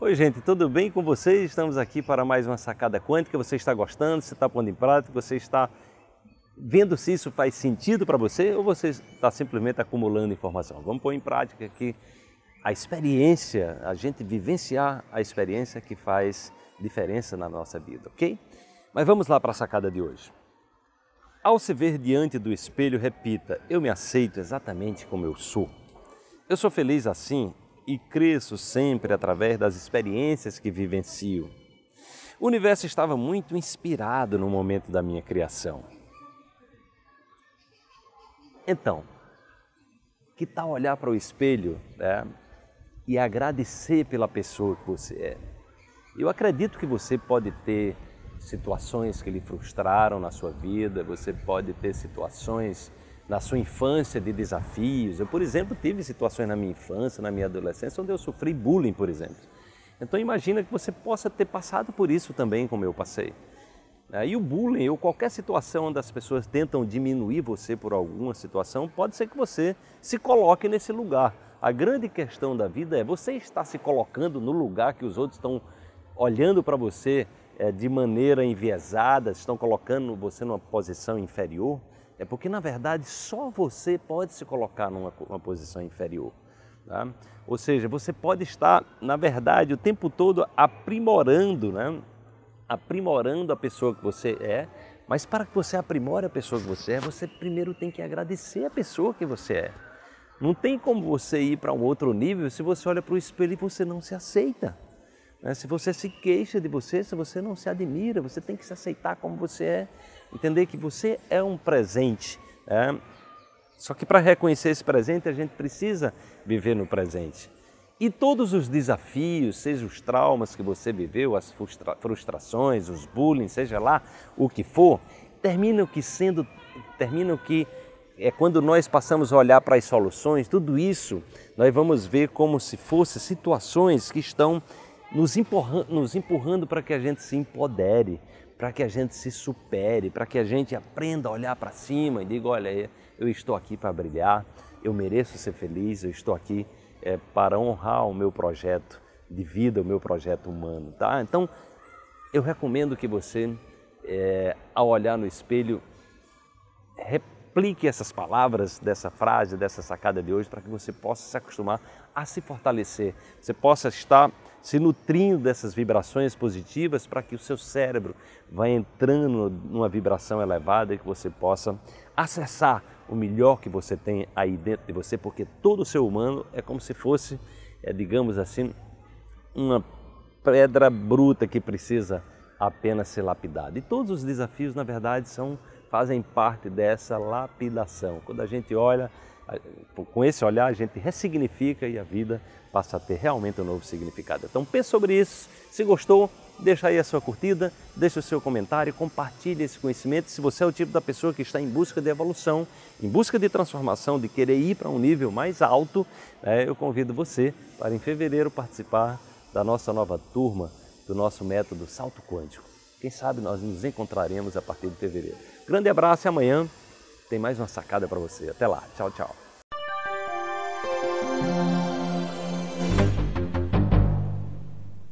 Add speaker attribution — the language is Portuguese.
Speaker 1: Oi, gente, tudo bem com vocês? Estamos aqui para mais uma sacada quântica. Você está gostando? Você está pondo em prática? Você está vendo se isso faz sentido para você ou você está simplesmente acumulando informação? Vamos pôr em prática aqui a experiência, a gente vivenciar a experiência que faz diferença na nossa vida, ok? Mas vamos lá para a sacada de hoje. Ao se ver diante do espelho, repita: Eu me aceito exatamente como eu sou. Eu sou feliz assim e cresço sempre através das experiências que vivencio. O universo estava muito inspirado no momento da minha criação. Então, que tal olhar para o espelho né, e agradecer pela pessoa que você é? Eu acredito que você pode ter situações que lhe frustraram na sua vida, você pode ter situações na sua infância de desafios. Eu, por exemplo, tive situações na minha infância, na minha adolescência, onde eu sofri bullying, por exemplo. Então imagina que você possa ter passado por isso também, como eu passei. É, e o bullying ou qualquer situação onde as pessoas tentam diminuir você por alguma situação, pode ser que você se coloque nesse lugar. A grande questão da vida é você estar se colocando no lugar que os outros estão olhando para você é, de maneira enviesada, estão colocando você numa posição inferior. É porque, na verdade, só você pode se colocar numa, numa posição inferior. Tá? Ou seja, você pode estar, na verdade, o tempo todo aprimorando, né? aprimorando a pessoa que você é, mas para que você aprimore a pessoa que você é, você primeiro tem que agradecer a pessoa que você é. Não tem como você ir para um outro nível se você olha para o espelho e você não se aceita. Né? Se você se queixa de você, se você não se admira, você tem que se aceitar como você é, entender que você é um presente. Né? Só que para reconhecer esse presente, a gente precisa viver no presente. E todos os desafios, seja os traumas que você viveu, as frustra frustrações, os bullying, seja lá o que for, terminam que sendo, terminam que é quando nós passamos a olhar para as soluções, tudo isso nós vamos ver como se fossem situações que estão nos empurrando, nos empurrando para que a gente se empodere, para que a gente se supere, para que a gente aprenda a olhar para cima e diga: olha, eu estou aqui para brilhar, eu mereço ser feliz, eu estou aqui é, para honrar o meu projeto de vida, o meu projeto humano, tá? Então, eu recomendo que você, é, ao olhar no espelho, repare aplique essas palavras dessa frase, dessa sacada de hoje, para que você possa se acostumar a se fortalecer, você possa estar se nutrindo dessas vibrações positivas para que o seu cérebro vá entrando numa vibração elevada e que você possa acessar o melhor que você tem aí dentro de você, porque todo ser humano é como se fosse, é, digamos assim, uma pedra bruta que precisa apenas ser lapidada. E todos os desafios, na verdade, são fazem parte dessa lapidação. Quando a gente olha, com esse olhar, a gente ressignifica e a vida passa a ter realmente um novo significado. Então pense sobre isso. Se gostou, deixa aí a sua curtida, deixa o seu comentário, compartilhe esse conhecimento. Se você é o tipo da pessoa que está em busca de evolução, em busca de transformação, de querer ir para um nível mais alto, né, eu convido você para em fevereiro participar da nossa nova turma do nosso método Salto Quântico. Quem sabe nós nos encontraremos a partir de fevereiro. Grande abraço e amanhã tem mais uma sacada para você. Até lá. Tchau, tchau.